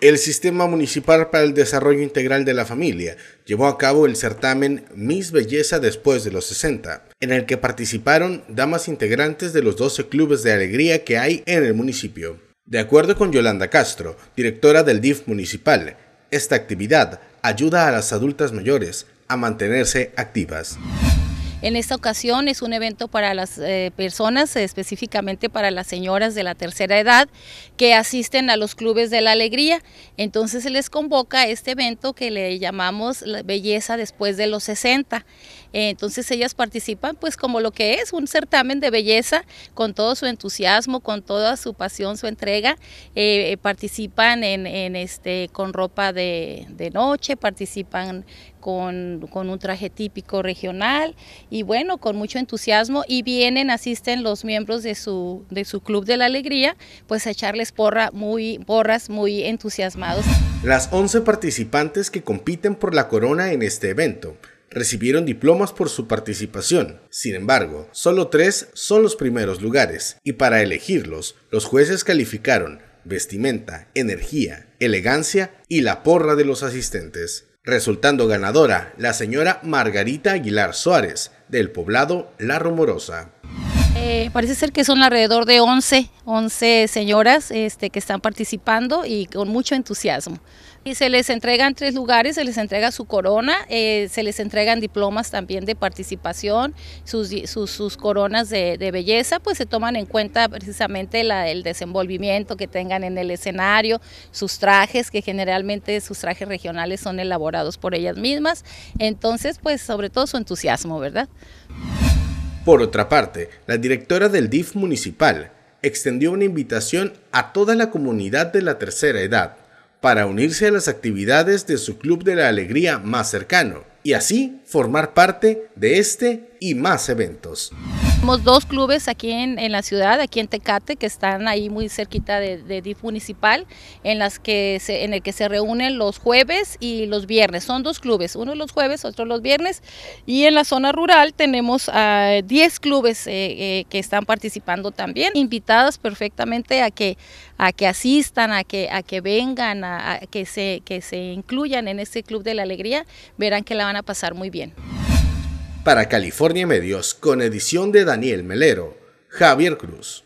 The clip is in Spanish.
El Sistema Municipal para el Desarrollo Integral de la Familia llevó a cabo el certamen Miss Belleza después de los 60, en el que participaron damas integrantes de los 12 clubes de alegría que hay en el municipio. De acuerdo con Yolanda Castro, directora del DIF municipal, esta actividad ayuda a las adultas mayores a mantenerse activas. En esta ocasión es un evento para las eh, personas, específicamente para las señoras de la tercera edad que asisten a los clubes de la alegría. Entonces se les convoca este evento que le llamamos la belleza después de los 60. Entonces ellas participan pues como lo que es un certamen de belleza con todo su entusiasmo, con toda su pasión, su entrega. Eh, eh, participan en, este, con ropa de, de noche, participan con, un traje típico regional y bueno, con mucho entusiasmo y vienen, asisten los miembros de su, de su Club de la Alegría, pues a echarles porra muy, porras muy entusiasmados. Las 11 participantes que compiten por la corona en este evento recibieron diplomas por su participación. Sin embargo, solo tres son los primeros lugares, y para elegirlos, los jueces calificaron vestimenta, energía, elegancia y la porra de los asistentes resultando ganadora la señora Margarita Aguilar Suárez del poblado La Rumorosa. Eh, parece ser que son alrededor de 11, 11 señoras este, que están participando y con mucho entusiasmo. Y se les entregan tres lugares, se les entrega su corona, eh, se les entregan diplomas también de participación, sus, sus, coronas de, belleza, pues se toman en cuenta precisamente la, el desenvolvimiento que tengan en el escenario, sus trajes, que generalmente sus trajes regionales son elaborados por ellas mismas. Entonces, pues sobre todo su entusiasmo, ¿verdad? Por otra parte, la directora del DIF municipal extendió una invitación a toda la comunidad de la tercera edad para unirse a las actividades de su Club de la Alegría más cercano y así formar parte de este y más eventos. Tenemos dos clubes aquí en, la ciudad, aquí en Tecate, que están ahí muy cerquita de, DIF municipal, en, las que en el que se reúnen los jueves y los viernes. Son dos clubes, uno los jueves, otro los viernes. Y en la zona rural tenemos 10 clubes eh, eh, que están participando también, invitadas perfectamente a que, a que asistan, a que, a que vengan, a, que, que se incluyan en este Club de la Alegría. Verán que la van a pasar muy bien. Para California Medios, con edición de Daniel Melero, Javier Cruz.